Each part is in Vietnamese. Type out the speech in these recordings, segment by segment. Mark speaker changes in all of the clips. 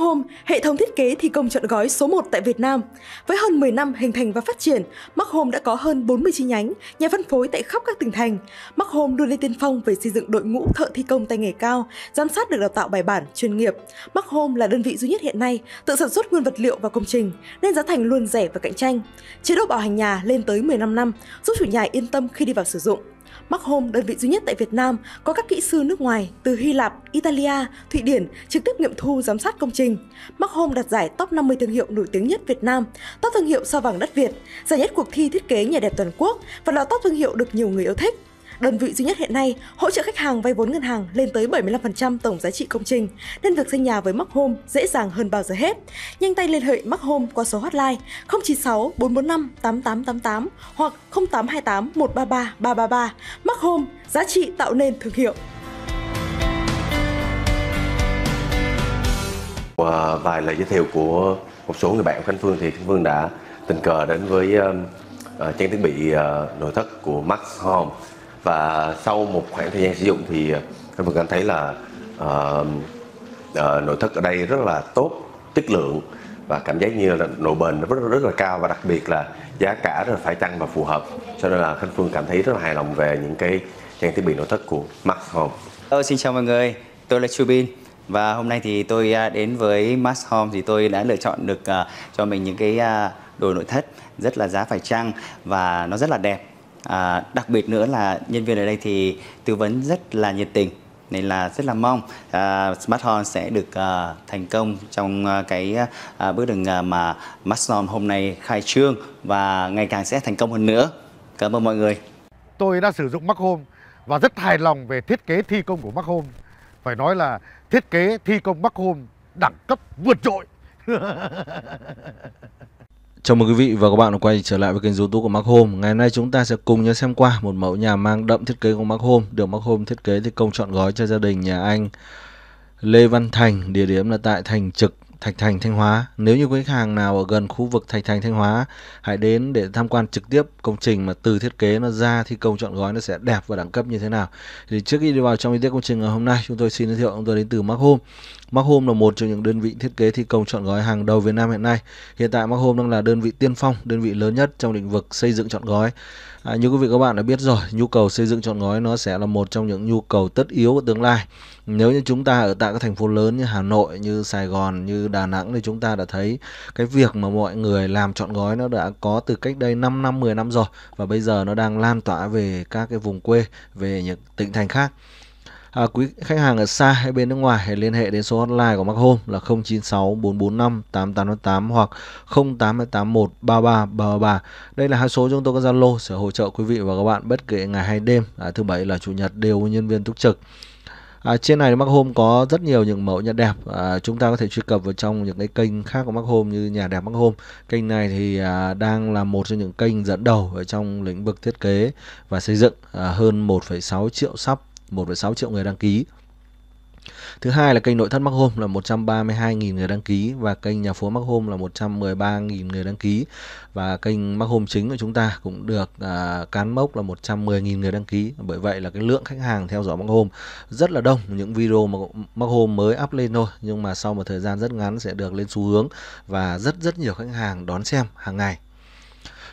Speaker 1: Markhome, hệ thống thiết kế thi công chọn gói số 1 tại Việt Nam. Với hơn 10 năm hình thành và phát triển, Markhome đã có hơn 40 chi nhánh, nhà phân phối tại khắp các tỉnh thành. Markhome luôn lên tiên phong về xây dựng đội ngũ thợ thi công tay nghề cao, giám sát được đào tạo bài bản, chuyên nghiệp. Markhome là đơn vị duy nhất hiện nay tự sản xuất nguyên vật liệu và công trình, nên giá thành luôn rẻ và cạnh tranh. Chế độ bảo hành nhà lên tới 15 năm, giúp chủ nhà yên tâm khi đi vào sử dụng. Mark Home, đơn vị duy nhất tại Việt Nam, có các kỹ sư nước ngoài từ Hy Lạp, Italia, Thụy Điển trực tiếp nghiệm thu giám sát công trình. Mark Home đạt giải top 50 thương hiệu nổi tiếng nhất Việt Nam, top thương hiệu sao vàng đất Việt, giải nhất cuộc thi thiết kế nhà đẹp toàn quốc và là top thương hiệu được nhiều người yêu thích đơn vị duy nhất hiện nay hỗ trợ khách hàng vay vốn ngân hàng lên tới 75% tổng giá trị công trình, nên việc xây nhà với Mark Home dễ dàng hơn bao giờ hết. Nhanh tay liên hệ Mark Home qua số hotline 096 445 8888 hoặc 0828 133 333. Mark Home, giá trị tạo nên thương hiệu. Qua vài lời giới thiệu của một số người bạn của Khánh Phương thì Khánh Phương đã tình cờ đến với ờ, ờ, trang thiết bị ờ, nội thất của Max Home và sau một khoảng thời gian sử dụng thì ờ, em vẫn cảm thấy là uh, uh, nội thất ở đây rất là tốt chất lượng và cảm giác như là nội bền nó rất, rất là cao và đặc biệt là giá cả rất là phải chăng và phù hợp cho nên là khánh phương cảm thấy rất là hài lòng về những cái trang thiết bị nội thất của Max Home. Hello, xin chào mọi người, tôi là Chubin và hôm nay thì tôi à, đến với Max Home thì tôi đã lựa chọn được à, cho mình những cái à, đồ nội thất rất là giá phải chăng và nó rất là đẹp À, đặc biệt nữa là nhân viên ở đây thì tư vấn rất là nhiệt tình nên là rất là mong uh, Smart Home sẽ được uh, thành công trong uh, cái uh, bước đường uh, mà Maston hôm nay khai trương và ngày càng sẽ thành công hơn nữa. Cảm ơn mọi người. Tôi đã sử dụng Mac Home và rất hài lòng về thiết kế thi công của Mac Home. Phải nói là thiết kế thi công Mac Home đẳng cấp vượt trội. Chào mừng quý vị và các bạn đã quay trở lại với kênh youtube của Mark Home Ngày hôm nay chúng ta sẽ cùng nhau xem qua một mẫu nhà mang đậm thiết kế của Mark Home Được Mark Home thiết kế thì công chọn gói cho gia đình nhà anh Lê Văn Thành Địa điểm là tại Thành Trực, Thạch Thành, Thanh Hóa Nếu như quý khách hàng nào ở gần khu vực Thạch Thành, Thanh Hóa Hãy đến để tham quan trực tiếp công trình mà từ thiết kế nó ra thì công chọn gói nó sẽ đẹp và đẳng cấp như thế nào Thì trước khi đi vào trong chi tiết công trình ngày hôm nay chúng tôi xin giới thiệu chúng tôi đến từ Mark Home Mark Home là một trong những đơn vị thiết kế thi công chọn gói hàng đầu Việt Nam hiện nay. Hiện tại Mark Home đang là đơn vị tiên phong, đơn vị lớn nhất trong lĩnh vực xây dựng chọn gói. À, như quý vị các bạn đã biết rồi, nhu cầu xây dựng chọn gói nó sẽ là một trong những nhu cầu tất yếu của tương lai. Nếu như chúng ta ở tại các thành phố lớn như Hà Nội, như Sài Gòn, như Đà Nẵng thì chúng ta đã thấy cái việc mà mọi người làm chọn gói nó đã có từ cách đây 5 năm, 10 năm rồi và bây giờ nó đang lan tỏa về các cái vùng quê, về những tỉnh thành khác. À, quý khách hàng ở xa hay bên nước ngoài hãy liên hệ đến số hotline của Mac Home là 096 445 8888 hoặc 0881 33 Đây là hai số chúng tôi có Zalo sẽ hỗ trợ quý vị và các bạn bất kể ngày hay đêm, à, thứ bảy là chủ nhật đều nhân viên túc trực. À, trên này Mac Home có rất nhiều những mẫu nhà đẹp à, chúng ta có thể truy cập vào trong những cái kênh khác của Mac Home như nhà đẹp Mac Home kênh này thì à, đang là một trong những kênh dẫn đầu ở trong lĩnh vực thiết kế và xây dựng à, hơn 1,6 triệu sắp 1,6 triệu người đăng ký. Thứ hai là kênh nội thất Mắc Hôm là 132.000 người đăng ký và kênh nhà phố Mắc Hôm là 113.000 người đăng ký và kênh Mắc Hôm chính của chúng ta cũng được à, cán mốc là 110.000 người đăng ký. Bởi vậy là cái lượng khách hàng theo dõi Mắc Hôm rất là đông. Những video mà Mắc Hôm mới up lên thôi nhưng mà sau một thời gian rất ngắn sẽ được lên xu hướng và rất rất nhiều khách hàng đón xem hàng ngày.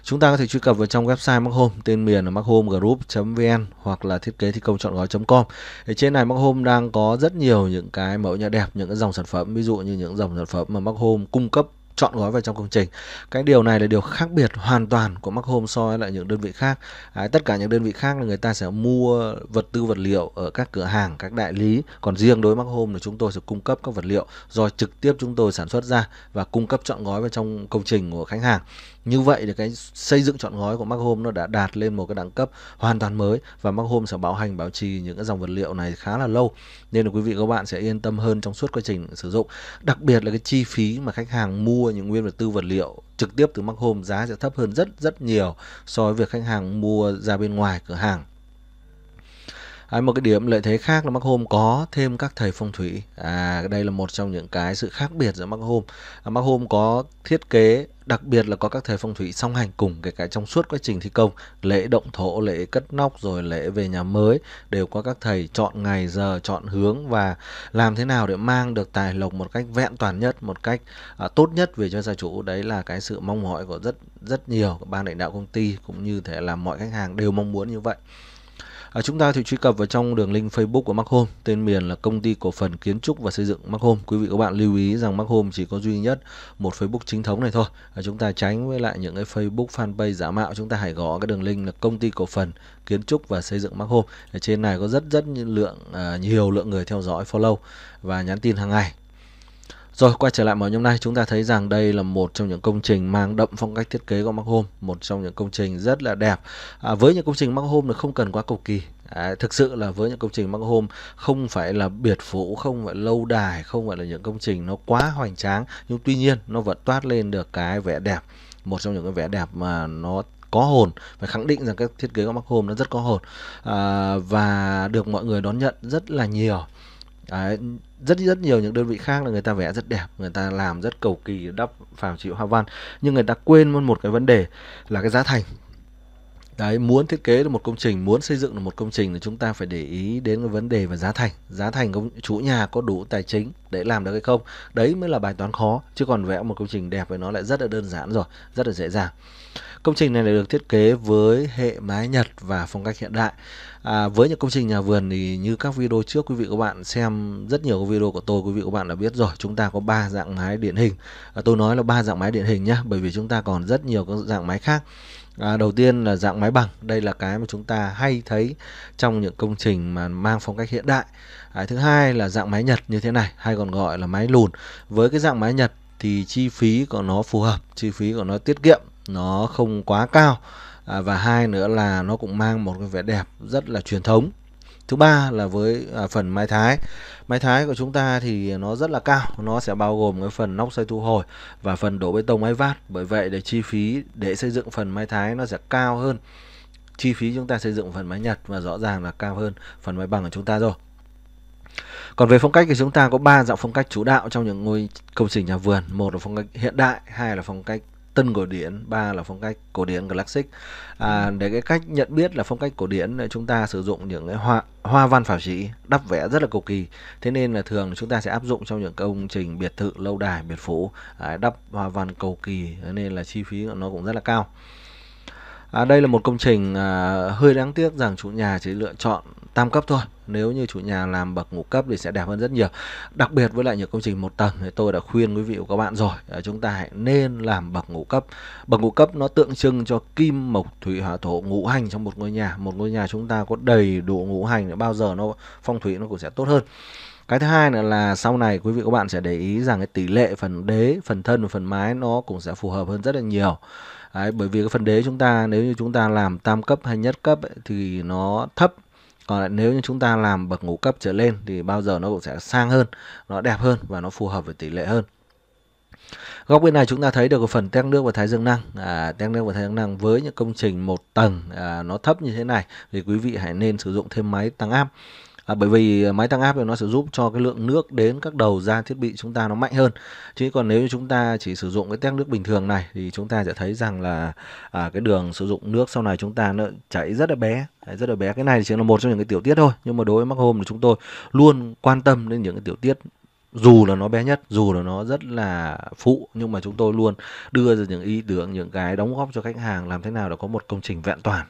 Speaker 1: Chúng ta có thể truy cập vào trong website Mark Home, tên miền là markhomegroup.vn hoặc là thiết kế thi công chọn gói.com. Ở trên này Mark Home đang có rất nhiều những cái mẫu nhà đẹp, những cái dòng sản phẩm, ví dụ như những dòng sản phẩm mà Mark Home cung cấp chọn gói vào trong công trình. Cái điều này là điều khác biệt hoàn toàn của Mark Home so với lại những đơn vị khác. À, tất cả những đơn vị khác là người ta sẽ mua vật tư vật liệu ở các cửa hàng, các đại lý. Còn riêng đối với Mark Home là chúng tôi sẽ cung cấp các vật liệu do trực tiếp chúng tôi sản xuất ra và cung cấp chọn gói vào trong công trình của khách hàng. Như vậy thì cái xây dựng chọn gói của Mark Home nó đã đạt lên một cái đẳng cấp hoàn toàn mới và Mark Home sẽ bảo hành bảo trì những cái dòng vật liệu này khá là lâu nên là quý vị các bạn sẽ yên tâm hơn trong suốt quá trình sử dụng. Đặc biệt là cái chi phí mà khách hàng mua những nguyên vật tư vật liệu trực tiếp từ Mark Home giá sẽ thấp hơn rất rất nhiều so với việc khách hàng mua ra bên ngoài cửa hàng. À, một cái điểm lợi thế khác là Mắc Hôm có thêm các thầy phong thủy. À đây là một trong những cái sự khác biệt giữa Mắc Hôm. À, Mắc Hôm có thiết kế đặc biệt là có các thầy phong thủy song hành cùng kể cả trong suốt quá trình thi công lễ động thổ lễ cất nóc rồi lễ về nhà mới đều có các thầy chọn ngày giờ chọn hướng và làm thế nào để mang được tài lộc một cách vẹn toàn nhất một cách à, tốt nhất về cho gia chủ đấy là cái sự mong mỏi của rất rất nhiều ban lãnh đạo công ty cũng như thể là mọi khách hàng đều mong muốn như vậy À, chúng ta thì truy cập vào trong đường link Facebook của Mac Home, tên miền là công ty cổ phần kiến trúc và xây dựng Mac Home. Quý vị các bạn lưu ý rằng Mac Home chỉ có duy nhất một Facebook chính thống này thôi. À, chúng ta tránh với lại những cái Facebook fanpage giả mạo, chúng ta hãy gõ cái đường link là công ty cổ phần kiến trúc và xây dựng Mac Home. Ở trên này có rất rất lượng à, nhiều lượng người theo dõi follow và nhắn tin hàng ngày rồi quay trở lại mở hôm nay chúng ta thấy rằng đây là một trong những công trình mang đậm phong cách thiết kế của Mark Home, một trong những công trình rất là đẹp. À, với những công trình Mark Home không cần quá cầu kỳ, À, thực sự là với những công trình băng hôm không phải là biệt phủ không phải lâu đài không phải là những công trình nó quá hoành tráng nhưng tuy nhiên nó vẫn toát lên được cái vẻ đẹp một trong những cái vẻ đẹp mà nó có hồn phải khẳng định rằng các thiết kế của Mark Home nó rất có hồn à, và được mọi người đón nhận rất là nhiều Đấy, rất rất nhiều những đơn vị khác là người ta vẽ rất đẹp người ta làm rất cầu kỳ đắp phào chịu hoa văn nhưng người ta quên một cái vấn đề là cái giá thành đấy muốn thiết kế được một công trình muốn xây dựng được một công trình thì chúng ta phải để ý đến cái vấn đề về giá thành giá thành của chủ nhà có đủ tài chính để làm được hay không đấy mới là bài toán khó chứ còn vẽ một công trình đẹp với nó lại rất là đơn giản rồi rất là dễ dàng công trình này được thiết kế với hệ mái nhật và phong cách hiện đại à, với những công trình nhà vườn thì như các video trước quý vị các bạn xem rất nhiều video của tôi quý vị các bạn đã biết rồi chúng ta có ba dạng mái điển hình à, tôi nói là ba dạng mái điển hình nhé bởi vì chúng ta còn rất nhiều các dạng mái khác À, đầu tiên là dạng mái bằng, đây là cái mà chúng ta hay thấy trong những công trình mà mang phong cách hiện đại. À, thứ hai là dạng mái Nhật như thế này, hay còn gọi là mái lùn. Với cái dạng mái Nhật thì chi phí của nó phù hợp, chi phí của nó tiết kiệm, nó không quá cao. À, và hai nữa là nó cũng mang một cái vẻ đẹp rất là truyền thống thứ ba là với à, phần mái thái mái thái của chúng ta thì nó rất là cao nó sẽ bao gồm cái phần nóc xây thu hồi và phần đổ bê tông máy vát bởi vậy để chi phí để xây dựng phần mái thái nó sẽ cao hơn chi phí chúng ta xây dựng phần mái nhật và rõ ràng là cao hơn phần mái bằng của chúng ta rồi còn về phong cách thì chúng ta có ba dạng phong cách chủ đạo trong những ngôi công trình nhà vườn một là phong cách hiện đại hai là phong cách tân cổ điển ba là phong cách cổ điển classic à, ừ. để cái cách nhận biết là phong cách cổ điển ờ, chúng ta sử dụng những cái hoa hoa văn phản sĩ đắp vẽ rất là cầu kỳ thế nên là thường chúng ta sẽ áp dụng trong những công trình biệt thự lâu đài biệt phủ à, đắp hoa văn cầu kỳ nên là chi phí nó cũng rất là cao À, đây là một công trình à, hơi đáng tiếc rằng chủ nhà chỉ lựa chọn tam cấp thôi nếu như chủ nhà làm bậc ngũ cấp thì sẽ đẹp hơn rất nhiều đặc biệt với lại những công trình một tầng thì tôi đã khuyên quý vị và các bạn rồi ờ, chúng ta hãy nên làm bậc ngũ cấp bậc ngũ cấp nó tượng trưng cho kim mộc thủy hỏa thổ ngũ hành trong một ngôi nhà một ngôi nhà chúng ta có đầy đủ ngũ hành thì bao giờ nó phong thủy nó cũng sẽ tốt hơn cái thứ hai nữa là sau này quý vị các bạn sẽ để ý rằng cái tỷ lệ phần đế phần thân và phần mái nó cũng sẽ phù hợp hơn rất là nhiều Đấy, bởi vì cái phần đế chúng ta nếu như chúng ta làm tam cấp hay nhất cấp ấy, thì nó thấp còn nếu như chúng ta làm bậc ngũ cấp trở lên thì bao giờ nó cũng sẽ sang hơn nó đẹp hơn và nó phù hợp với tỷ lệ hơn góc bên này chúng ta thấy được phần teng nước và thái dương năng à, teng nước và thái dương năng với những công trình một tầng à, nó thấp như thế này thì quý vị hãy nên sử dụng thêm máy tăng áp à, bởi vì à, máy tăng áp thì nó sẽ giúp cho cái lượng nước đến các đầu ra thiết bị chúng ta nó mạnh hơn chứ còn nếu như chúng ta chỉ sử dụng cái tét nước bình thường này thì chúng ta sẽ thấy rằng là à, cái đường sử dụng nước sau này chúng ta nó chảy rất là bé rất là bé cái này chỉ là một trong những cái tiểu tiết thôi nhưng mà đối với mắc hôm thì chúng tôi luôn quan tâm đến những cái tiểu tiết dù là nó bé nhất dù là nó rất là phụ nhưng mà chúng tôi luôn đưa ra những ý tưởng những cái đóng góp cho khách hàng làm thế nào để có một công trình vẹn toàn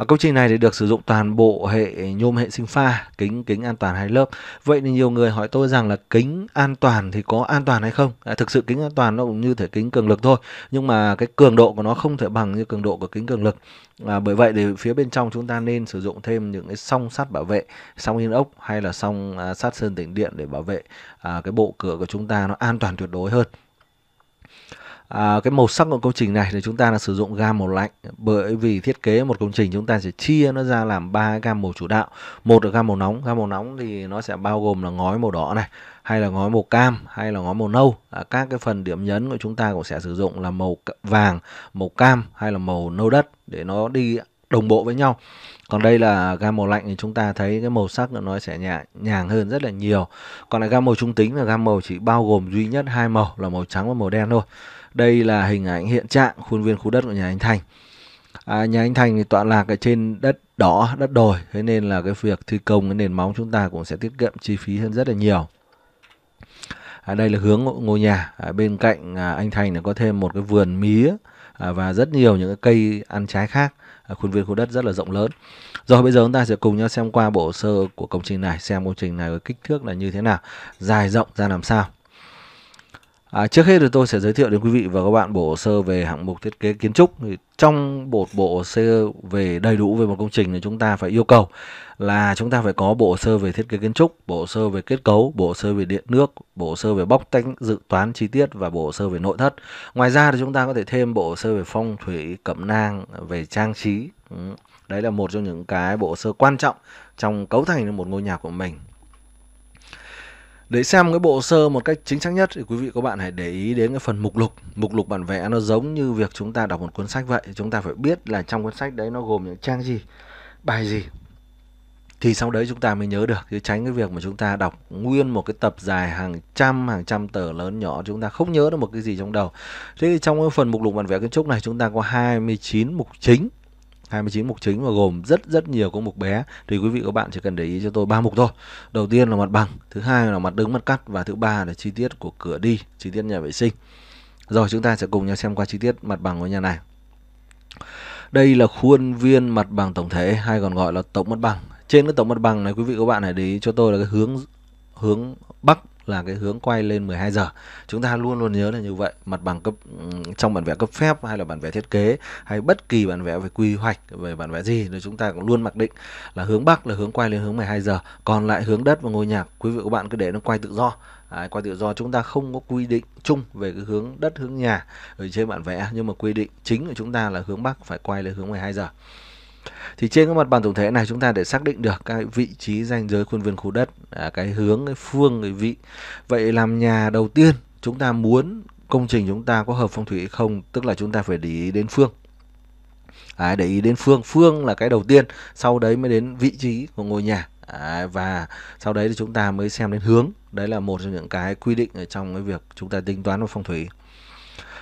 Speaker 1: À, công trình này thì được sử dụng toàn bộ hệ nhôm hệ sinh pha, kính kính an toàn hai lớp. Vậy thì nhiều người hỏi tôi rằng là kính an toàn thì có an toàn hay không? À, thực sự kính an toàn nó cũng như thể kính cường lực thôi, nhưng mà cái cường độ của nó không thể bằng như cường độ của kính cường lực. À, bởi vậy thì phía bên trong chúng ta nên sử dụng thêm những cái song sắt bảo vệ, song in ốc hay là song à, sắt sơn tĩnh điện để bảo vệ à, cái bộ cửa của chúng ta nó an toàn tuyệt đối hơn. À, cái màu sắc của công trình này thì chúng ta là sử dụng gam màu lạnh bởi vì thiết kế một công trình chúng ta sẽ chia nó ra làm ba gam màu chủ đạo một là gam màu nóng gam màu nóng thì nó sẽ bao gồm là ngói màu đỏ này hay là ngói màu cam hay là ngói màu nâu à, các cái phần điểm nhấn của chúng ta cũng sẽ sử dụng là màu vàng màu cam hay là màu nâu đất để nó đi đồng bộ với nhau còn đây là gam màu lạnh thì chúng ta thấy cái màu sắc nó sẽ nhẹ nhàng hơn rất là nhiều còn lại gam màu trung tính là gam màu chỉ bao gồm duy nhất hai màu là màu trắng và màu đen thôi đây là hình ảnh hiện trạng khuôn viên khu đất của nhà anh Thành. À, nhà anh Thành thì tọa lạc ở trên đất đỏ, đất đồi, thế nên là cái việc thi công cái nền móng chúng ta cũng sẽ tiết kiệm chi phí hơn rất là nhiều. À, đây là hướng ngôi nhà, à, bên cạnh à, anh Thành là có thêm một cái vườn mía à, và rất nhiều những cái cây ăn trái khác. À, khuôn viên khu đất rất là rộng lớn. Rồi bây giờ chúng ta sẽ cùng nhau xem qua bộ sơ của công trình này, xem công trình này có kích thước là như thế nào, dài rộng ra làm sao. À, trước hết thì tôi sẽ giới thiệu đến quý vị và các bạn bộ hồ sơ về hạng mục thiết kế kiến trúc. Thì trong một bộ hồ sơ về đầy đủ về một công trình thì chúng ta phải yêu cầu là chúng ta phải có bộ hồ sơ về thiết kế kiến trúc, bộ hồ sơ về kết cấu, bộ hồ sơ về điện nước, bộ hồ sơ về bóc tách dự toán chi tiết và bộ hồ sơ về nội thất. Ngoài ra thì chúng ta có thể thêm bộ hồ sơ về phong thủy, cẩm nang, về trang trí. Ừ, đấy là một trong những cái bộ hồ sơ quan trọng trong cấu thành một ngôi nhà của mình để xem cái bộ sơ một cách chính xác nhất thì quý vị các bạn hãy để ý đến cái phần mục lục mục lục bản vẽ nó giống như việc chúng ta đọc một cuốn sách vậy chúng ta phải biết là trong cuốn sách đấy nó gồm những trang gì bài gì thì sau đấy chúng ta mới nhớ được chứ tránh cái việc mà chúng ta đọc nguyên một cái tập dài hàng trăm hàng trăm tờ lớn nhỏ chúng ta không nhớ được một cái gì trong đầu thế thì trong cái phần mục lục bản vẽ kiến trúc này chúng ta có 29 mục chính 29 mục chính và gồm rất rất nhiều các mục bé thì quý vị các bạn chỉ cần để ý cho tôi ba mục thôi đầu tiên là mặt bằng thứ hai là mặt đứng mặt cắt và thứ ba là chi tiết của cửa đi chi tiết nhà vệ sinh rồi chúng ta sẽ cùng nhau xem qua chi tiết mặt bằng của nhà này đây là khuôn viên mặt bằng tổng thể hay còn gọi là tổng mặt bằng trên cái tổng mặt bằng này quý vị các bạn hãy để ý cho tôi là cái hướng hướng bắc là cái hướng quay lên 12 giờ chúng ta luôn luôn nhớ là như vậy mặt bằng cấp trong bản vẽ cấp phép hay là bản vẽ thiết kế hay bất kỳ bản vẽ về quy hoạch về bản vẽ gì thì chúng ta cũng luôn mặc định là hướng bắc là hướng quay lên hướng 12 giờ còn lại hướng đất và ngôi nhà quý vị các bạn cứ để nó quay tự do Đấy, quay tự do chúng ta không có quy định chung về cái hướng đất hướng nhà ở trên bản vẽ nhưng mà quy định chính của chúng ta là hướng bắc phải quay lên hướng 12 giờ thì trên cái mặt bằng tổng thể này chúng ta để xác định được cái vị trí ranh giới khuôn viên khu đất à, cái hướng cái phương cái vị vậy làm nhà đầu tiên chúng ta muốn công trình chúng ta có hợp phong thủy hay không tức là chúng ta phải để ý đến phương à, để ý đến phương phương là cái đầu tiên sau đấy mới đến vị trí của ngôi nhà à, và sau đấy thì chúng ta mới xem đến hướng đấy là một trong những cái quy định ở trong cái việc chúng ta tính toán vào phong thủy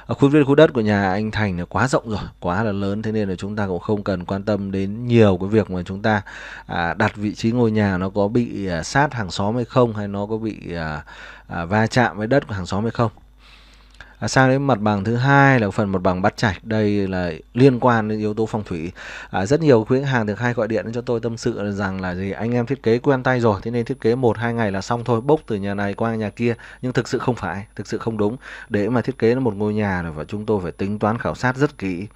Speaker 1: ở khuôn viên khu đất của nhà anh Thành là quá rộng rồi quá là lớn thế nên là chúng ta cũng không cần quan tâm đến nhiều cái việc mà chúng ta à, đặt vị trí ngôi nhà nó có bị à, sát hàng xóm hay không hay nó có bị à, à, va chạm với đất của hàng xóm hay không à, sang đến mặt bằng thứ hai là phần mặt bằng bắt chạch đây là liên quan đến yếu tố phong thủy à, rất nhiều khách hàng thường hay gọi điện cho tôi tâm sự rằng là gì anh em thiết kế quen tay rồi thế nên thiết kế một hai ngày là xong thôi bốc từ nhà này qua nhà kia nhưng thực sự không phải thực sự không đúng để mà thiết kế một ngôi nhà là chúng tôi phải tính toán khảo sát rất kỹ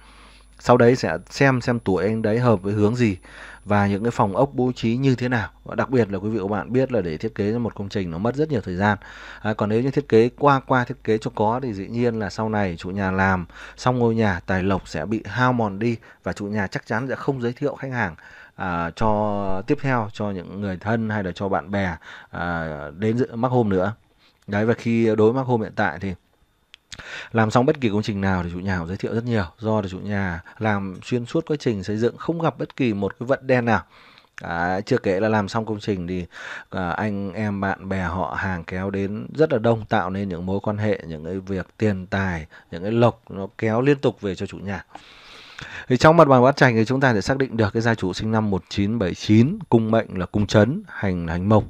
Speaker 1: sau đấy sẽ xem xem tuổi anh đấy hợp với hướng gì và những cái phòng ốc bố trí như thế nào đặc biệt là quý vị và bạn biết là để thiết kế một công trình nó mất rất nhiều thời gian à, còn nếu như thiết kế qua qua thiết kế cho có thì dĩ nhiên là sau này chủ nhà làm xong ngôi nhà tài lộc sẽ bị hao mòn đi và chủ nhà chắc chắn sẽ không giới thiệu khách hàng à, cho tiếp theo cho những người thân hay là cho bạn bè à, đến mắc hôm nữa đấy và khi đối mắc hôm hiện tại thì làm xong bất kỳ công trình nào thì chủ nhà cũng giới thiệu rất nhiều do là chủ nhà làm xuyên suốt quá trình xây dựng không gặp bất kỳ một cái vận đen nào À, chưa kể là làm xong công trình thì à, anh em bạn bè họ hàng kéo đến rất là đông tạo nên những mối quan hệ những cái việc tiền tài những cái lộc nó kéo liên tục về cho chủ nhà thì trong mặt bằng bát trành thì chúng ta sẽ xác định được cái gia chủ sinh năm 1979 cung mệnh là cung chấn, hành hành mộc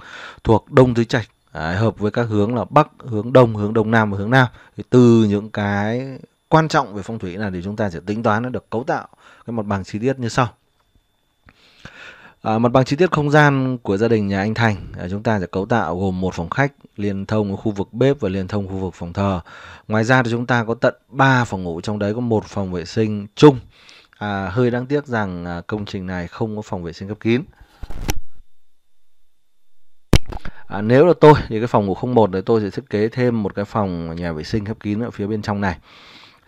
Speaker 1: thuộc đông tứ trạch Đấy, hợp với các hướng là bắc, hướng đông, hướng đông nam và hướng nam. Thì từ những cái quan trọng về phong thủy là để chúng ta sẽ tính toán nó được cấu tạo cái mặt bằng chi tiết như sau. À, mặt bằng chi tiết không gian của gia đình nhà anh Thành à, chúng ta sẽ cấu tạo gồm một phòng khách liên thông khu vực bếp và liên thông khu vực phòng thờ. Ngoài ra thì chúng ta có tận 3 phòng ngủ trong đấy có một phòng vệ sinh chung. À, hơi đáng tiếc rằng à, công trình này không có phòng vệ sinh cấp kín. À, nếu là tôi thì cái phòng ngủ không một thì tôi sẽ thiết kế thêm một cái phòng nhà vệ sinh khép kín ở phía bên trong này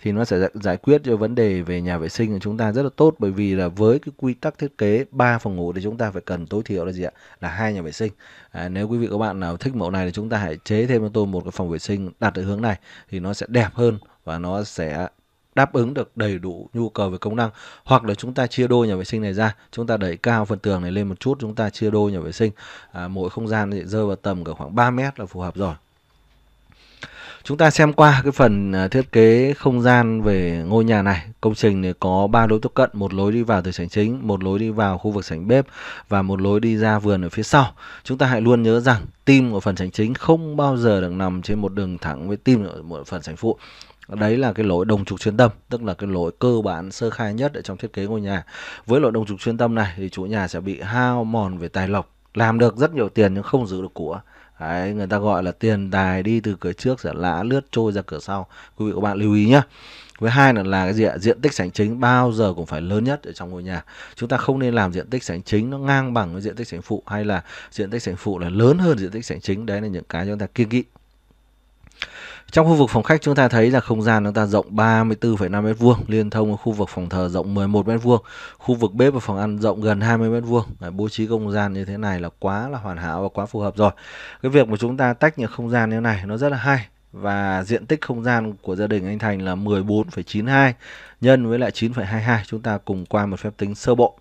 Speaker 1: thì nó sẽ giải quyết cho vấn đề về nhà vệ sinh của chúng ta rất là tốt bởi vì là với cái quy tắc thiết kế 3 phòng ngủ thì chúng ta phải cần tối thiểu là gì ạ là hai nhà vệ sinh à, nếu quý vị các bạn nào thích mẫu này thì chúng ta hãy chế thêm cho tôi một cái phòng vệ sinh đặt ở hướng này thì nó sẽ đẹp hơn và nó sẽ đáp ứng được đầy đủ nhu cầu về công năng hoặc là chúng ta chia đôi nhà vệ sinh này ra chúng ta đẩy cao phần tường này lên một chút chúng ta chia đôi nhà vệ sinh à, mỗi không gian thì rơi vào tầm cỡ khoảng 3 mét là phù hợp rồi chúng ta xem qua cái phần à, thiết kế không gian về ngôi nhà này công trình này có ba lối tiếp cận một lối đi vào từ sảnh chính một lối đi vào khu vực sảnh bếp và một lối đi ra vườn ở phía sau chúng ta hãy luôn nhớ rằng tim của phần sảnh chính không bao giờ được nằm trên một đường thẳng với tim ở một phần sảnh phụ đấy là cái lỗi đồng trục xuyên tâm tức là cái lỗi cơ bản sơ khai nhất ở trong thiết kế ngôi nhà với lỗi đồng trục xuyên tâm này thì chủ nhà sẽ bị hao mòn về tài lộc làm được rất nhiều tiền nhưng không giữ được của Đấy, người ta gọi là tiền tài đi từ cửa trước sẽ lã lướt trôi ra cửa sau quý vị các bạn lưu ý nhé với hai là là cái gì ạ? diện tích sảnh chính bao giờ cũng phải lớn nhất ở trong ngôi nhà chúng ta không nên làm diện tích sảnh chính nó ngang bằng với diện tích sảnh phụ hay là diện tích sảnh phụ là lớn hơn diện tích sảnh chính đấy là những cái chúng ta kiêng kỵ trong khu vực phòng khách chúng ta thấy là không gian chúng ta rộng 34,5 m2, liên thông với khu vực phòng thờ rộng 11 m2, khu vực bếp và phòng ăn rộng gần 20 m2. Bố trí không gian như thế này là quá là hoàn hảo và quá phù hợp rồi. Cái việc mà chúng ta tách những không gian như này nó rất là hay và diện tích không gian của gia đình anh Thành là 14,92 nhân với lại 9,22 chúng ta cùng qua một phép tính sơ bộ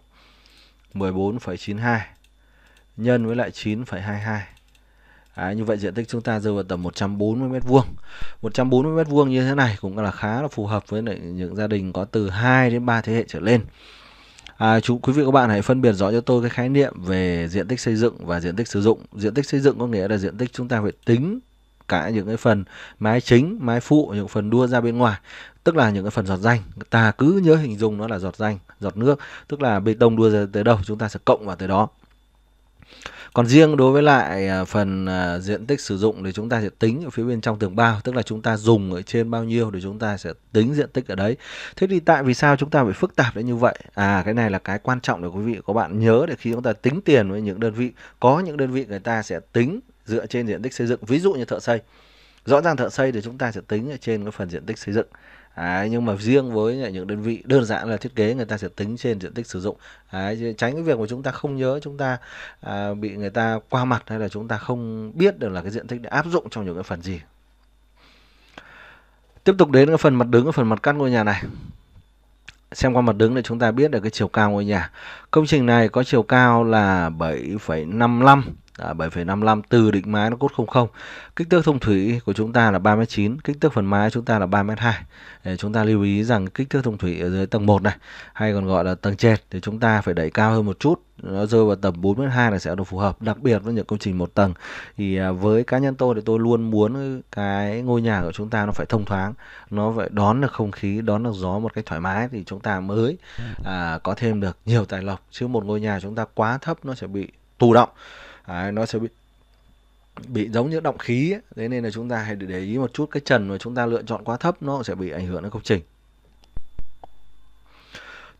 Speaker 1: 14,92 nhân với lại 9,22 Đấy, như vậy diện tích chúng ta rơi vào tầm 140 mét vuông 140 mét vuông như thế này cũng là khá là phù hợp với những gia đình có từ 2 đến 3 thế hệ trở lên À, chú quý vị các bạn hãy phân biệt rõ cho tôi cái khái niệm về diện tích xây dựng và diện tích sử dụng. Diện tích xây dựng có nghĩa là diện tích chúng ta phải tính cả những cái phần mái chính, mái phụ, những phần đua ra bên ngoài, tức là những cái phần giọt danh. Ta cứ nhớ hình dung nó là giọt danh, giọt nước, tức là bê tông đua ra tới đâu chúng ta sẽ cộng vào tới đó. Còn riêng đối với lại à, phần à, diện tích sử dụng thì chúng ta sẽ tính ở phía bên trong tường bao, tức là chúng ta dùng ở trên bao nhiêu thì chúng ta sẽ tính diện tích ở đấy. Thế thì tại vì sao chúng ta phải phức tạp đến như vậy? À cái này là cái quan trọng để quý vị các bạn nhớ để khi chúng ta tính tiền với những đơn vị, có những đơn vị người ta sẽ tính dựa trên diện tích xây dựng, ví dụ như thợ xây. Rõ ràng thợ xây thì chúng ta sẽ tính ở trên cái phần diện tích xây dựng. Đấy, nhưng mà riêng với những đơn vị đơn giản là thiết kế người ta sẽ tính trên diện tích sử dụng Đấy, tránh cái việc mà chúng ta không nhớ chúng ta à, bị người ta qua mặt hay là chúng ta không biết được là cái diện tích để áp dụng trong những cái phần gì tiếp tục đến cái phần mặt đứng cái phần mặt cắt ngôi nhà này xem qua mặt đứng để chúng ta biết được cái chiều cao ngôi nhà công trình này có chiều cao là 7,55 À, 7,55 từ định mái nó cốt 00. Kích thước thông thủy của chúng ta là 3m9, kích thước phần mái chúng ta là 3m2. Để chúng ta lưu ý rằng kích thước thông thủy ở dưới tầng 1 này hay còn gọi là tầng trệt thì chúng ta phải đẩy cao hơn một chút nó rơi vào tầm 4 mét 2 là sẽ được phù hợp đặc biệt với những công trình một tầng thì à, với cá nhân tôi thì tôi luôn muốn cái ngôi nhà của chúng ta nó phải thông thoáng nó phải đón được không khí đón được gió một cách thoải mái thì chúng ta mới ừ. à, có thêm được nhiều tài lộc chứ một ngôi nhà chúng ta quá thấp nó sẽ bị tù động à, nó sẽ bị bị giống như động khí ấy. thế nên là chúng ta hãy để ý một chút cái trần mà chúng ta lựa chọn quá thấp nó sẽ bị ảnh hưởng đến công trình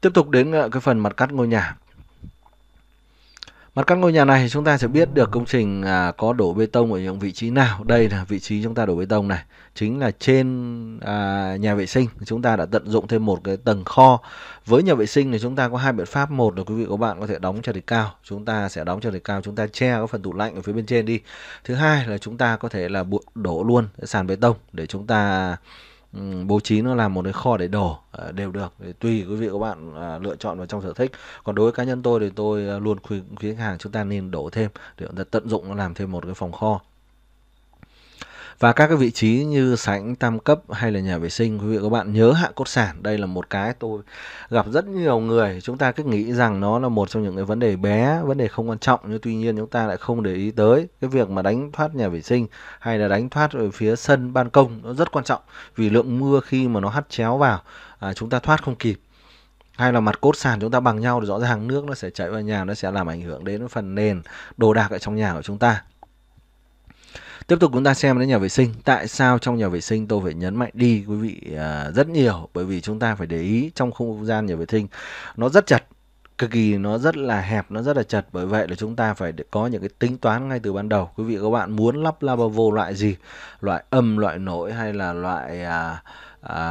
Speaker 1: tiếp tục đến ờ, cái phần mặt cắt ngôi nhà Mặt các ngôi nhà này chúng ta sẽ biết được công trình à, có đổ bê tông ở những vị trí nào. Đây là vị trí chúng ta đổ bê tông này, chính là trên à, nhà vệ sinh. Chúng ta đã tận dụng thêm một cái tầng kho. Với nhà vệ sinh thì chúng ta có hai biện pháp. Một là quý vị các bạn có thể đóng cho địch cao. Chúng ta sẽ đóng cho địch cao, chúng ta che cái phần tủ lạnh ở phía bên trên đi. Thứ hai là chúng ta có thể là đổ luôn sàn bê tông để chúng ta Ừ, bố trí nó làm một cái kho để đổ ờ, đều được tùy quý vị các bạn ờ, lựa chọn vào trong sở thích còn đối với cá nhân tôi thì tôi ờ, luôn khuyến khuyến khách hàng chúng ta nên đổ thêm để chúng ta tận dụng nó làm thêm một cái phòng kho và các cái vị trí như sảnh tam cấp hay là nhà vệ sinh quý vị các bạn nhớ hạ cốt sản đây là một cái tôi gặp rất nhiều người chúng ta cứ nghĩ rằng nó là một trong những cái vấn đề bé vấn đề không quan trọng nhưng tuy nhiên chúng ta lại không để ý tới cái việc mà đánh thoát nhà vệ sinh hay là đánh thoát ở phía sân ban công nó rất quan trọng vì lượng mưa khi mà nó hắt chéo vào à, chúng ta thoát không kịp hay là mặt cốt sàn chúng ta bằng nhau thì rõ ràng nước nó sẽ chảy vào nhà nó sẽ làm ảnh hưởng đến phần nền đồ đạc ở trong nhà của chúng ta Tiếp tục chúng ta xem đến nhà vệ sinh. Tại sao trong nhà vệ sinh tôi phải nhấn mạnh đi quý vị à, rất nhiều bởi vì chúng ta phải để ý trong không gian nhà vệ sinh nó rất chặt cực kỳ nó rất là hẹp nó rất là chật bởi vậy là chúng ta phải có những cái tính toán ngay từ ban đầu quý vị các bạn muốn lắp lavabo loại gì loại âm loại nổi hay là loại à, à,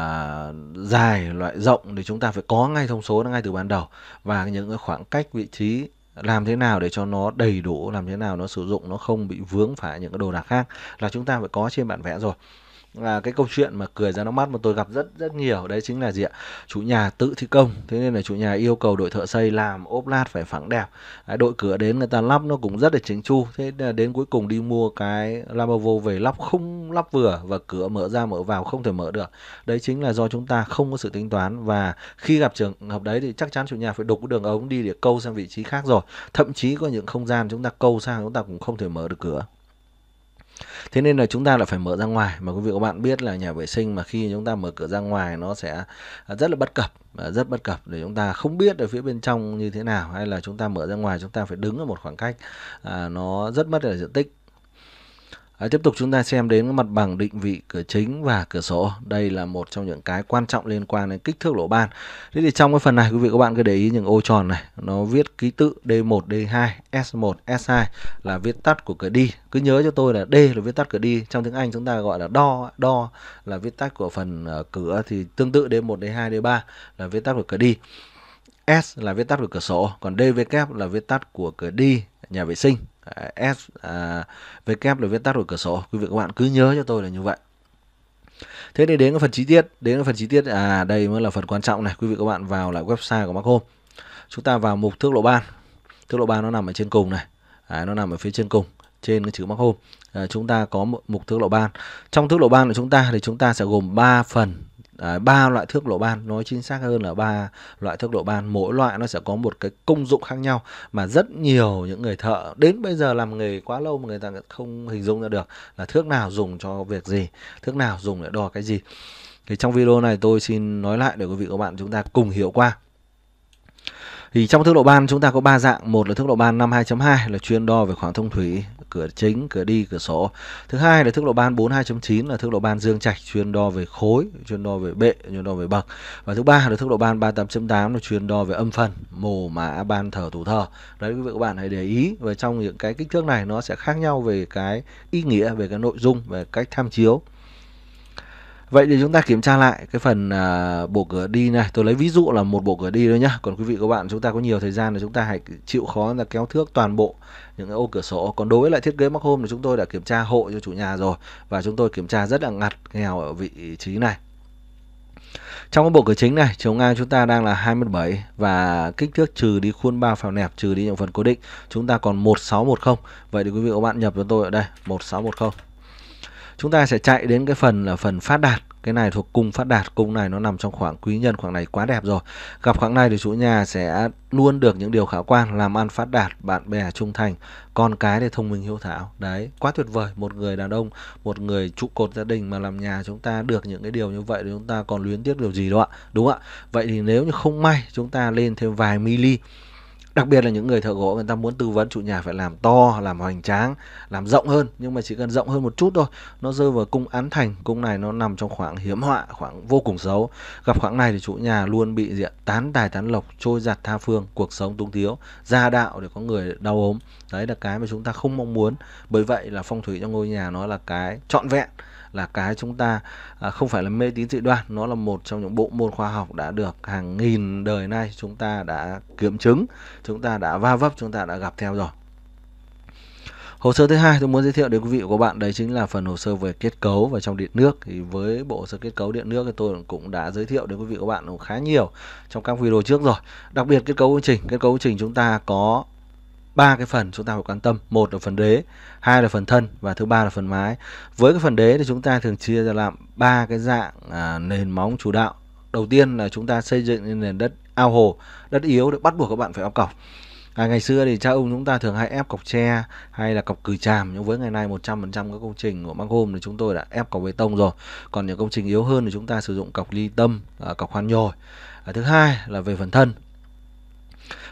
Speaker 1: dài loại rộng thì chúng ta phải có ngay thông số ngay từ ban đầu và những cái khoảng cách vị trí làm thế nào để cho nó đầy đủ làm thế nào nó sử dụng nó không bị vướng phải những cái đồ đạc khác là chúng ta phải có trên bản vẽ rồi là cái câu chuyện mà cười ra nước mắt mà tôi gặp rất rất nhiều đấy chính là gì ạ chủ nhà tự thi công thế nên là chủ nhà yêu cầu đội thợ xây làm ốp lát phải phẳng đẹp à, đội cửa đến người ta lắp nó cũng rất là chính chu thế là đến cuối cùng đi mua cái Lambo về lắp không lắp vừa và cửa mở ra mở vào không thể mở được đấy chính là do chúng ta không có sự tính toán và khi gặp trường hợp đấy thì chắc chắn chủ nhà phải đục đường ống đi để câu sang vị trí khác rồi thậm chí có những không gian chúng ta câu sang chúng ta cũng không thể mở được cửa thế nên là chúng ta lại phải mở ra ngoài mà quý vị các bạn biết là nhà vệ sinh mà khi chúng ta mở cửa ra ngoài nó sẽ à, rất là bất cập à, rất bất cập để chúng ta không biết ở phía bên trong như thế nào hay là chúng ta mở ra ngoài chúng ta phải đứng ở một khoảng cách à, nó rất mất là diện tích À, tiếp tục chúng ta xem đến mặt bằng định vị cửa chính và cửa sổ. Đây là một trong những cái quan trọng liên quan đến kích thước lỗ ban. Thế thì trong cái phần này quý vị các bạn cứ để ý những ô tròn này, nó viết ký tự D1, D2, S1, S2 là viết tắt của cửa đi. Cứ nhớ cho tôi là D là viết tắt cửa đi, trong tiếng Anh chúng ta gọi là đo, đo là viết tắt của phần ờ, cửa thì tương tự D1, D2, D3 là viết tắt của cửa đi. S là viết tắt của cửa sổ, còn DVK là viết tắt của cửa đi nhà vệ sinh. À, S à, W là viết tắt của cửa sổ quý vị các bạn cứ nhớ cho tôi là như vậy thế để đến cái phần chi tiết đến cái phần chi tiết à đây mới là phần quan trọng này quý vị các bạn vào lại website của Mark Home chúng ta vào mục thước lộ ban thước lộ ban nó nằm ở trên cùng này à, nó nằm ở phía trên cùng trên cái chữ Mark Home à, chúng ta có một mục thước lộ ban trong thước lộ ban của chúng ta thì chúng ta sẽ gồm 3 phần À, ba loại thước lộ ban nói chính xác hơn là ba loại thước lộ ban mỗi loại nó sẽ có một cái công dụng khác nhau mà rất nhiều những người thợ đến bây giờ làm nghề quá lâu mà người ta không hình dung ra được là thước nào dùng cho việc gì thước nào dùng để đo cái gì thì trong video này tôi xin nói lại để quý vị các bạn chúng ta cùng hiểu qua thì trong thước độ ban chúng ta có ba dạng một là thước độ ban 52.2 là chuyên đo về khoảng thông thủy cửa chính cửa đi cửa sổ thứ hai là thước độ ban 42.9 là thước độ ban dương trạch chuyên đo về khối chuyên đo về bệ chuyên đo về bậc và thứ ba là thước độ ban 38.8 là chuyên đo về âm phần mồ mã ban thờ tủ thờ đấy quý vị các bạn hãy để ý về trong những cái kích thước này nó sẽ khác nhau về cái ý nghĩa về cái nội dung về cách tham chiếu Vậy thì chúng ta kiểm tra lại cái phần à, bộ cửa đi này. Tôi lấy ví dụ là một bộ cửa đi thôi nhá. Còn quý vị các bạn chúng ta có nhiều thời gian là chúng ta hãy chịu khó là kéo thước toàn bộ những cái ô cửa sổ. Còn đối với lại thiết kế mắc hôm thì chúng tôi đã kiểm tra hộ cho chủ nhà rồi và chúng tôi kiểm tra rất là ngặt nghèo ở vị trí này. Trong cái bộ cửa chính này, chiều ngang chúng ta đang là 27 và kích thước trừ đi khuôn bao phào nẹp trừ đi những phần cố định, chúng ta còn 1610. Vậy thì quý vị các bạn nhập cho tôi ở đây 1610 chúng ta sẽ chạy đến cái phần là phần phát đạt cái này thuộc cung phát đạt cung này nó nằm trong khoảng quý nhân khoảng này quá đẹp rồi gặp khoảng này thì chủ nhà sẽ luôn được những điều khả quan làm ăn phát đạt bạn bè trung thành con cái thì thông minh hiếu thảo đấy quá tuyệt vời một người đàn ông một người trụ cột gia đình mà làm nhà chúng ta được những cái điều như vậy thì chúng ta còn luyến tiếc điều gì đâu ạ đúng ạ vậy thì nếu như không may chúng ta lên thêm vài mili đặc biệt là những người thợ gỗ người ta muốn tư vấn chủ nhà phải làm to làm hoành tráng làm rộng hơn nhưng mà chỉ cần rộng hơn một chút thôi nó rơi vào cung án thành cung này nó nằm trong khoảng hiếm họa khoảng vô cùng xấu gặp khoảng này thì chủ nhà luôn bị diện tán tài tán lộc trôi giặt tha phương cuộc sống túng thiếu gia đạo để có người đau ốm đấy là cái mà chúng ta không mong muốn bởi vậy là phong thủy trong ngôi nhà nó là cái trọn vẹn là cái chúng ta à, không phải là mê tín dị đoan nó là một trong những bộ môn khoa học đã được hàng nghìn đời nay chúng ta đã kiểm chứng chúng ta đã va vấp chúng ta đã gặp theo rồi Hồ sơ thứ hai tôi muốn giới thiệu đến quý vị và các bạn đấy chính là phần hồ sơ về kết cấu và trong điện nước thì với bộ hồ sơ kết cấu điện nước thì tôi cũng đã giới thiệu đến quý vị các bạn khá nhiều trong các video trước rồi. Đặc biệt kết cấu công trình, kết cấu công trình chúng ta có ba cái phần chúng ta phải quan tâm một là phần đế hai là phần thân và thứ ba là phần mái với cái phần đế thì chúng ta thường chia ra làm ba cái dạng à, nền móng chủ đạo đầu tiên là chúng ta xây dựng nền đất ao hồ đất yếu để bắt buộc các bạn phải ép cọc À, ngày xưa thì cha ông chúng ta thường hay ép cọc tre hay là cọc cửi tràm nhưng với ngày nay 100% các công trình của Mark Home thì chúng tôi đã ép cọc bê tông rồi. Còn những công trình yếu hơn thì chúng ta sử dụng cọc ly tâm, à, cọc khoan nhồi. À, thứ hai là về phần thân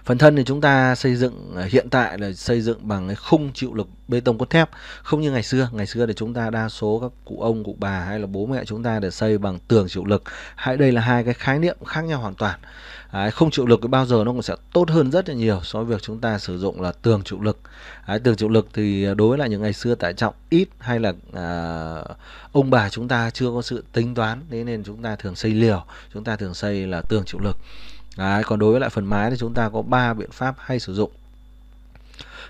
Speaker 1: phần thân thì chúng ta xây dựng à, hiện tại là xây dựng bằng cái khung chịu lực bê tông cốt thép không như ngày xưa ngày xưa thì chúng ta đa số các cụ ông cụ bà hay là bố mẹ chúng ta để xây bằng tường chịu lực hãy đây là hai cái khái niệm khác nhau hoàn toàn Đấy, không chịu lực thì bao giờ nó cũng sẽ tốt hơn rất là nhiều so với việc chúng ta sử dụng là tường chịu lực Đấy, tường chịu lực thì đối với lại những ngày xưa tải trọng ít hay là à, ông bà chúng ta chưa có sự tính toán thế nên chúng ta thường xây liều chúng ta thường xây là tường chịu lực Đấy, còn đối với lại phần mái thì chúng ta có ba biện pháp hay sử dụng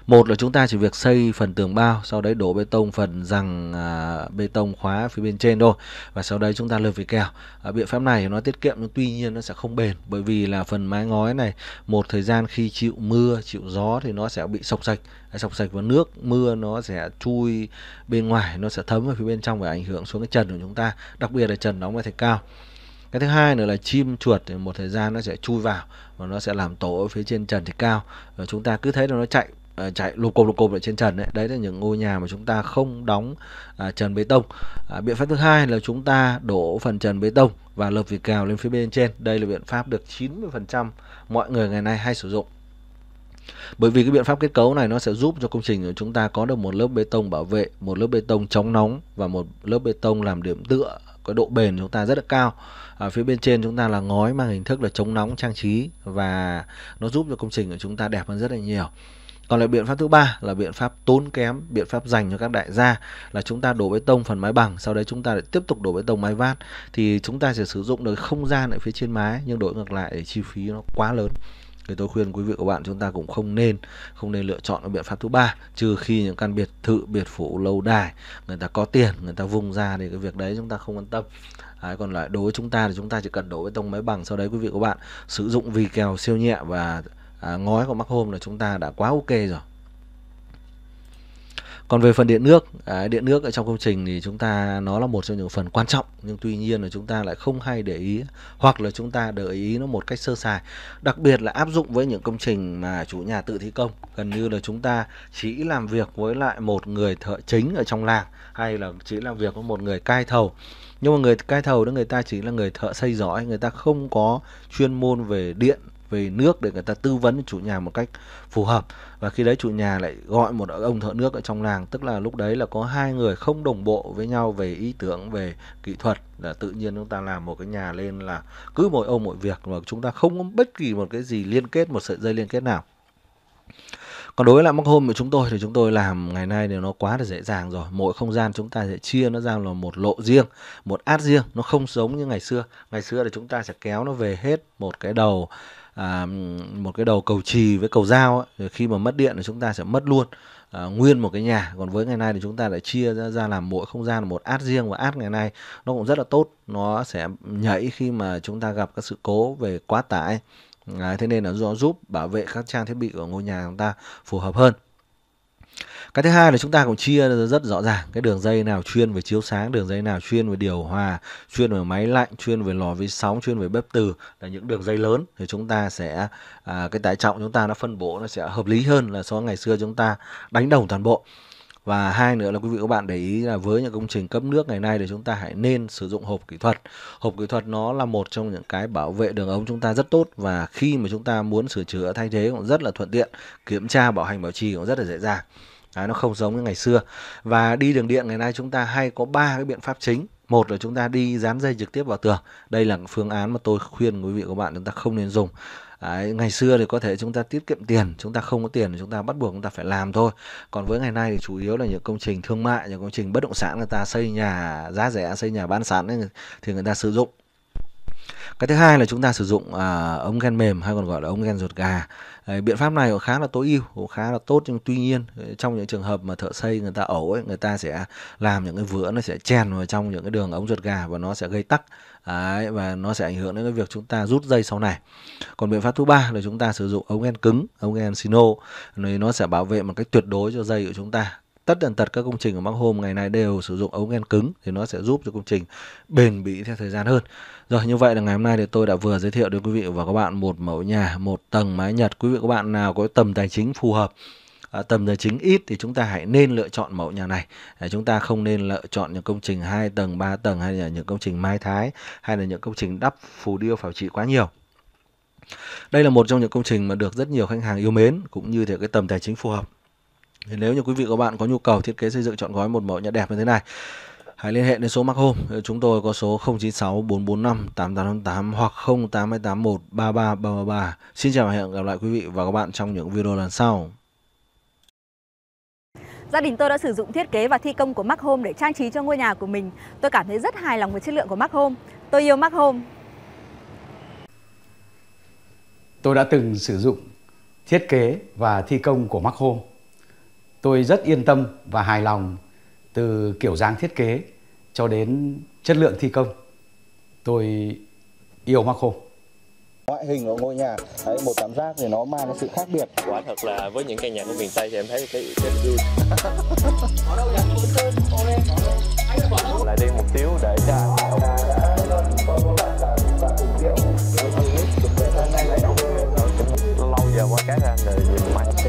Speaker 1: một là chúng ta chỉ việc xây phần tường bao sau đấy đổ bê tông phần rằng à, bê tông khóa phía bên trên thôi và sau đấy chúng ta lợp vỉ kèo à, biện pháp này nó tiết kiệm nhưng tuy nhiên nó sẽ không bền bởi vì là phần mái ngói này một thời gian khi chịu mưa chịu gió thì nó sẽ bị sọc sạch sọc sạch vào nước mưa nó sẽ chui bên ngoài nó sẽ thấm vào phía bên trong và ảnh hưởng xuống cái trần của chúng ta đặc biệt là trần đóng với thạch cao cái thứ hai nữa là chim chuột thì một thời gian nó sẽ chui vào và nó sẽ làm tổ ở phía trên trần thì cao và ờ, chúng ta cứ thấy là nó chạy ờ, chạy lục cộp lục cộp ở trên trần đấy đấy là những ngôi nhà mà chúng ta không đóng à, trần bê tông à, biện pháp thứ hai là chúng ta đổ phần trần bê tông và lợp vỉa kèo lên phía bên trên đây là biện pháp được 90% mọi người ngày nay hay sử dụng bởi vì cái biện pháp kết cấu này nó sẽ giúp cho công trình của chúng ta có được một lớp bê tông bảo vệ, một lớp bê tông chống nóng và một lớp bê tông làm điểm tựa cái độ bền chúng ta rất là cao ở phía bên trên chúng ta là ngói mang hình thức là chống nóng trang trí và nó giúp cho công trình của chúng ta đẹp hơn rất là nhiều còn lại biện pháp thứ ba là biện pháp tốn kém, biện pháp dành cho các đại gia là chúng ta đổ bê tông phần mái bằng, sau đấy chúng ta lại tiếp tục đổ bê tông mái vát thì chúng ta sẽ sử dụng được không gian ở phía trên mái nhưng đổi ngược lại chi phí nó quá lớn thì tôi khuyên quý vị và các bạn chúng ta cũng không nên không nên lựa chọn cái biện pháp thứ ba trừ khi những căn biệt thự biệt phủ lâu đài người ta có tiền người ta vung ra thì cái việc đấy chúng ta không quan tâm Đấy, còn lại đối với chúng ta thì chúng ta chỉ cần đổ bê tông máy bằng sau đấy quý vị và các bạn sử dụng vì kèo siêu nhẹ và à, ngói của mắc hôm là chúng ta đã quá ok rồi còn về phần điện nước à, điện nước ở trong công trình thì chúng ta nó là một trong những phần quan trọng nhưng tuy nhiên là chúng ta lại không hay để ý hoặc là chúng ta để ý nó một cách sơ sài đặc biệt là áp dụng với những công trình mà chủ nhà tự thi công gần như là chúng ta chỉ làm việc với lại một người thợ chính ở trong làng hay là chỉ làm việc với một người cai thầu nhưng mà người cai thầu đó người ta chỉ là người thợ xây giỏi người ta không có chuyên môn về điện về nước để người ta tư vấn chủ nhà một cách phù hợp và khi đấy chủ nhà lại gọi một ông thợ nước ở trong làng tức là lúc đấy là có hai người không đồng bộ với nhau về ý tưởng về kỹ thuật là tự nhiên chúng ta làm một cái nhà lên là cứ mỗi ông mỗi việc mà chúng ta không có bất kỳ một cái gì liên kết một sợi dây liên kết nào còn đối với lại móc hôm của chúng tôi thì chúng tôi làm ngày nay thì nó quá là dễ dàng rồi. Mỗi không gian chúng ta sẽ chia nó ra là một lộ riêng, một át riêng. Nó không giống như ngày xưa. Ngày xưa thì chúng ta sẽ kéo nó về hết một cái đầu à, một cái đầu cầu trì với cầu dao ấy, khi mà mất điện thì chúng ta sẽ mất luôn à, nguyên một cái nhà còn với ngày nay thì chúng ta lại chia ra, ra làm mỗi không gian một át riêng và át ngày nay nó cũng rất là tốt nó sẽ nhảy khi mà chúng ta gặp các sự cố về quá tải à, thế nên là do giúp bảo vệ các trang thiết bị của ngôi nhà chúng ta phù hợp hơn cái thứ hai là chúng ta cũng chia rất rõ ràng cái đường dây nào chuyên về chiếu sáng đường dây nào chuyên về điều hòa chuyên về máy lạnh chuyên về lò vi sóng chuyên về bếp từ là những đường dây lớn thì chúng ta sẽ à, cái tải trọng chúng ta nó phân bổ nó sẽ hợp lý hơn là so với ngày xưa chúng ta đánh đồng toàn bộ và hai nữa là quý vị các bạn để ý là với những công trình cấp nước ngày nay thì chúng ta hãy nên sử dụng hộp kỹ thuật hộp kỹ thuật nó là một trong những cái bảo vệ đường ống chúng ta rất tốt và khi mà chúng ta muốn sửa chữa thay thế cũng rất là thuận tiện kiểm tra bảo hành bảo trì cũng rất là dễ dàng Đấy, nó không giống như ngày xưa và đi đường điện ngày nay chúng ta hay có ba cái biện pháp chính một là chúng ta đi dán dây trực tiếp vào tường đây là phương án mà tôi khuyên quý vị các bạn chúng ta không nên dùng Đấy, ngày xưa thì có thể chúng ta tiết kiệm tiền chúng ta không có tiền thì chúng ta bắt buộc chúng ta phải làm thôi còn với ngày nay thì chủ yếu là những công trình thương mại những công trình bất động sản người ta xây nhà giá rẻ xây nhà bán sẵn thì người ta sử dụng cái thứ hai là chúng ta sử dụng à, ống gen mềm hay còn gọi là ống gen ruột gà à, biện pháp này cũng khá là tối ưu cũng khá là tốt nhưng tuy nhiên ờ, trong những trường hợp mà thợ xây người ta ẩu ấy người ta sẽ làm những cái vữa nó sẽ chèn vào trong những cái đường ống ruột gà và nó sẽ gây tắc Đấy, và nó sẽ ảnh hưởng đến cái việc chúng ta rút dây sau này còn biện pháp thứ ba là chúng ta sử dụng ống gen cứng ống gen sino nó sẽ bảo vệ một cách tuyệt đối cho dây của chúng ta tất tần tật các công trình ở Bắc Hôm ngày nay đều sử dụng ống gen cứng thì nó sẽ giúp cho công trình bền bỉ theo thời gian hơn. Rồi như vậy là ngày hôm nay thì tôi đã vừa giới thiệu đến quý vị và các bạn một mẫu nhà một tầng mái Nhật. Quý vị các bạn nào có tầm tài chính phù hợp À, tầm tài chính ít thì chúng ta hãy nên lựa chọn mẫu nhà này à, chúng ta không nên lựa chọn những công trình 2 tầng 3 tầng hay là những công trình mái thái hay là những công trình đắp phù điêu phào trị quá nhiều đây là một trong những công trình mà được rất nhiều khách hàng yêu mến cũng như thì cái tầm tài chính phù hợp thì nếu như quý vị các bạn có nhu cầu thiết kế xây dựng chọn gói một mẫu nhà đẹp như thế này hãy liên hệ đến số Mark Home. Chúng tôi có số 096 445 8888 hoặc 0881 33333. Xin chào và hẹn gặp lại quý vị và các bạn trong những video lần sau. Gia đình tôi đã sử dụng thiết kế và thi công của Mark Home để trang trí cho ngôi nhà của mình. Tôi cảm thấy rất hài lòng với chất lượng của Mark Home. Tôi yêu Mark Home. Tôi đã từng sử dụng thiết kế và thi công của Mark Home tôi rất yên tâm và hài lòng từ kiểu dáng thiết kế cho đến chất lượng thi công. Tôi yêu Marco ngoại hình của ngôi nhà đấy, một cảm giác thì nó mang cái sự khác biệt quả thật là với những căn nhà của miền tây thì em thấy cái cái vui lại đi một tiêu để ra lâu giờ quá cái ra rồi nhìn